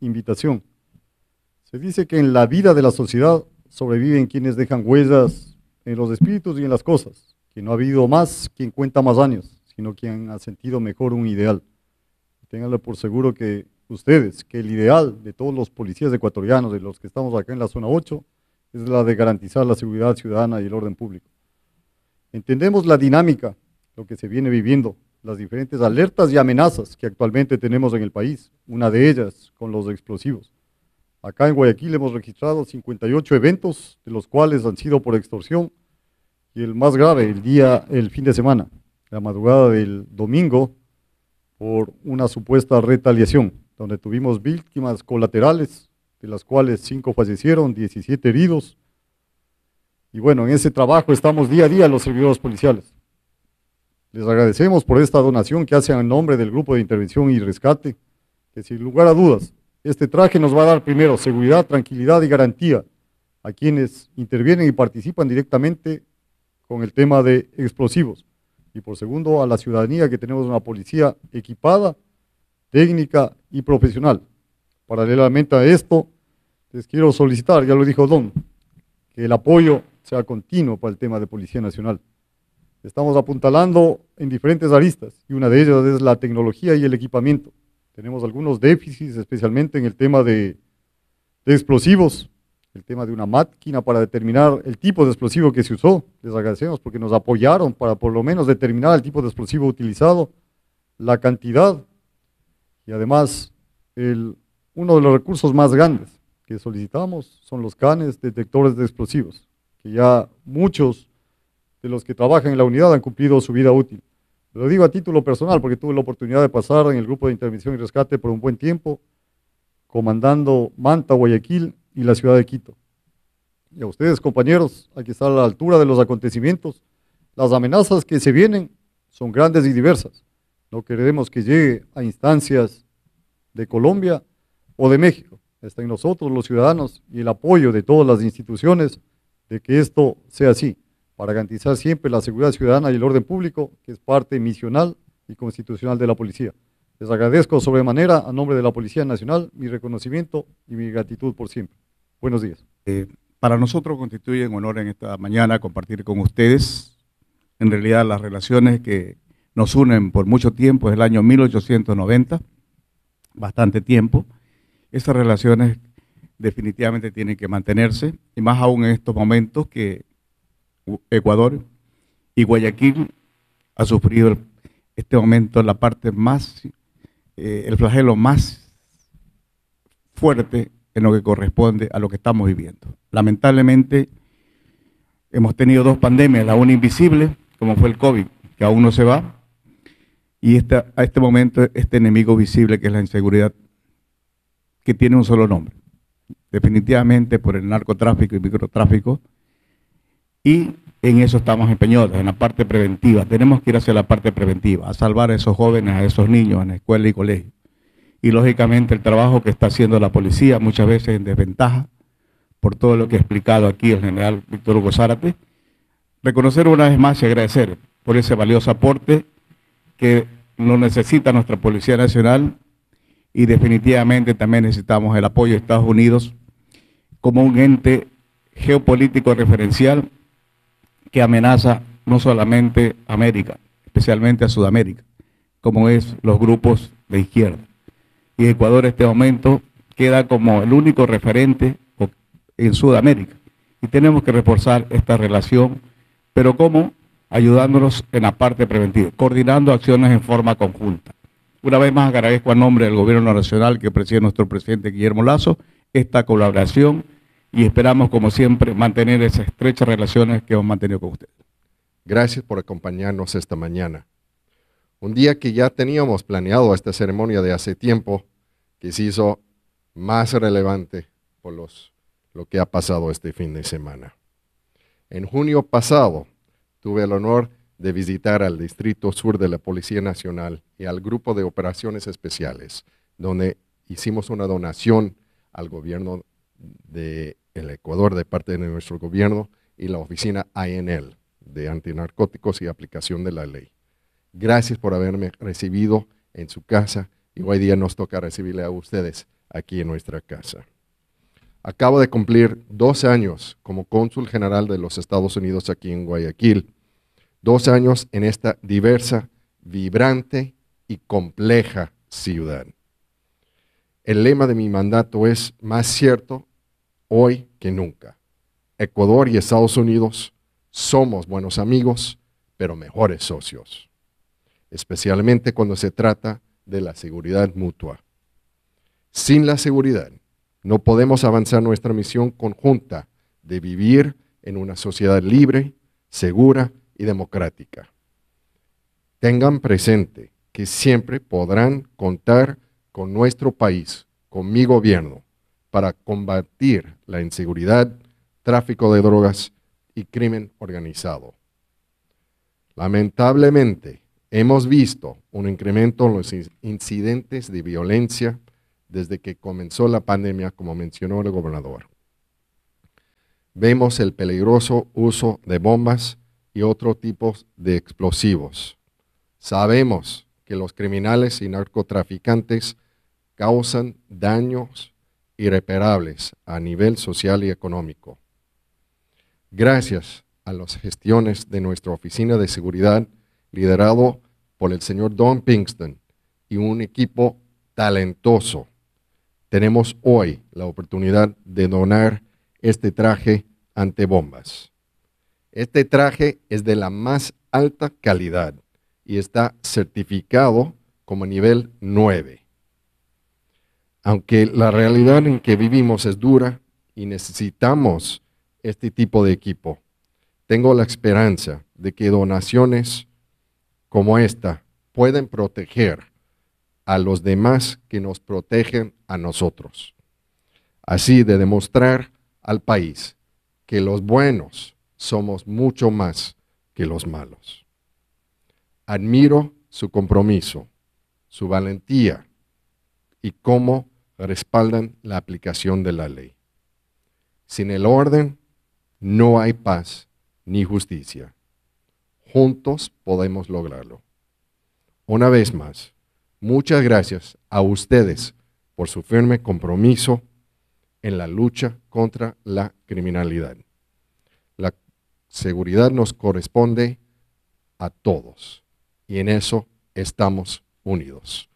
invitación. Se dice que en la vida de la sociedad sobreviven quienes dejan huellas en los espíritus y en las cosas, que no ha habido más quien cuenta más años, sino quien ha sentido mejor un ideal. Ténganlo por seguro que ustedes, que el ideal de todos los policías ecuatorianos, de los que estamos acá en la zona 8, es la de garantizar la seguridad ciudadana y el orden público. Entendemos la dinámica, lo que se viene viviendo, las diferentes alertas y amenazas que actualmente tenemos en el país, una de ellas con los explosivos. Acá en Guayaquil hemos registrado 58 eventos, de los cuales han sido por extorsión, y el más grave, el día, el fin de semana, la madrugada del domingo, por una supuesta retaliación, donde tuvimos víctimas colaterales, de las cuales 5 fallecieron, 17 heridos. Y bueno, en ese trabajo estamos día a día los servidores policiales. Les agradecemos por esta donación que hacen en nombre del Grupo de Intervención y Rescate, que sin lugar a dudas, este traje nos va a dar primero seguridad, tranquilidad y garantía a quienes intervienen y participan directamente con el tema de explosivos. Y por segundo, a la ciudadanía que tenemos una policía equipada, técnica y profesional. Paralelamente a esto, les quiero solicitar, ya lo dijo Don, que el apoyo sea continuo para el tema de Policía Nacional. Estamos apuntalando en diferentes aristas y una de ellas es la tecnología y el equipamiento. Tenemos algunos déficits, especialmente en el tema de, explosivos, el tema de una máquina para determinar el tipo de explosivo que se usó. Les agradecemos porque nos apoyaron para por lo menos determinar el tipo de explosivo utilizado, la cantidad y además el, uno de los recursos más grandes que solicitamos son los canes detectores de explosivos, que ya muchos de los que trabajan en la unidad han cumplido su vida útil. Lo digo a título personal porque tuve la oportunidad de pasar en el grupo de intervención y rescate por un buen tiempo, comandando Manta, Guayaquil y la ciudad de Quito. Y a ustedes, compañeros, hay que estar a la altura de los acontecimientos. Las amenazas que se vienen son grandes y diversas. No queremos que llegue a instancias de Colombia o de México. Está en nosotros, los ciudadanos, y el apoyo de todas las instituciones de que esto sea así para garantizar siempre la seguridad ciudadana y el orden público, que es parte misional y constitucional de la policía. Les agradezco sobremanera, a nombre de la Policía Nacional, mi reconocimiento y mi gratitud por siempre. Buenos días. Eh, para nosotros constituye un honor en esta mañana compartir con ustedes, en realidad, las relaciones que nos unen por mucho tiempo, es el año 1890, bastante tiempo. Esas relaciones definitivamente tienen que mantenerse, y más aún en estos momentos que Ecuador y Guayaquil ha sufrido este momento la parte más, eh, el flagelo más fuerte en lo que corresponde a lo que estamos viviendo. Lamentablemente hemos tenido dos pandemias, la una invisible, como fue el COVID, que aún no se va, y a este momento este enemigo visible que es la inseguridad, que tiene un solo nombre. Definitivamente por el narcotráfico y microtráfico, y en eso estamos empeñados, en la parte preventiva. Tenemos que ir hacia la parte preventiva, a salvar a esos jóvenes, a esos niños en la escuela y colegio. Y lógicamente el trabajo que está haciendo la policía, muchas veces en desventaja, por todo lo que ha explicado aquí el general Víctor Hugo Zárate. Reconocer una vez más y agradecer por ese valioso aporte que lo necesita nuestra Policía Nacional y definitivamente también necesitamos el apoyo de Estados Unidos como un ente geopolítico referencial que amenaza no solamente a América, especialmente a Sudamérica, como es los grupos de izquierda. Y Ecuador en este momento queda como el único referente en Sudamérica. Y tenemos que reforzar esta relación, pero ¿cómo? Ayudándonos en la parte preventiva, coordinando acciones en forma conjunta. Una vez más agradezco a nombre del Gobierno Nacional que preside nuestro presidente Guillermo Lazo esta colaboración y esperamos, como siempre, mantener esas estrechas relaciones que hemos mantenido con usted. Gracias por acompañarnos esta mañana. Un día que ya teníamos planeado esta ceremonia de hace tiempo, que se hizo más relevante por los, lo que ha pasado este fin de semana. En junio pasado tuve el honor de visitar al Distrito Sur de la Policía Nacional y al Grupo de Operaciones Especiales, donde hicimos una donación al gobierno de el Ecuador de parte de nuestro gobierno y la oficina INL de antinarcóticos y aplicación de la ley. Gracias por haberme recibido en su casa y hoy día nos toca recibirle a ustedes aquí en nuestra casa. Acabo de cumplir dos años como cónsul general de los Estados Unidos aquí en Guayaquil. Dos años en esta diversa, vibrante y compleja ciudad. El lema de mi mandato es más cierto hoy que nunca. Ecuador y Estados Unidos somos buenos amigos, pero mejores socios, especialmente cuando se trata de la seguridad mutua. Sin la seguridad, no podemos avanzar nuestra misión conjunta de vivir en una sociedad libre, segura y democrática. Tengan presente que siempre podrán contar con nuestro país, con mi gobierno, para combatir la inseguridad, tráfico de drogas y crimen organizado. Lamentablemente, hemos visto un incremento en los incidentes de violencia desde que comenzó la pandemia, como mencionó el gobernador. Vemos el peligroso uso de bombas y otro tipo de explosivos. Sabemos que los criminales y narcotraficantes causan daños irreparables a nivel social y económico. Gracias a las gestiones de nuestra Oficina de Seguridad, liderado por el señor Don Pinkston y un equipo talentoso, tenemos hoy la oportunidad de donar este traje ante bombas. Este traje es de la más alta calidad y está certificado como nivel 9 aunque la realidad en que vivimos es dura y necesitamos este tipo de equipo, tengo la esperanza de que donaciones como esta pueden proteger a los demás que nos protegen a nosotros. Así de demostrar al país que los buenos somos mucho más que los malos. Admiro su compromiso, su valentía y cómo respaldan la aplicación de la ley. Sin el orden no hay paz ni justicia. Juntos podemos lograrlo. Una vez más, muchas gracias a ustedes por su firme compromiso en la lucha contra la criminalidad. La seguridad nos corresponde a todos y en eso estamos unidos.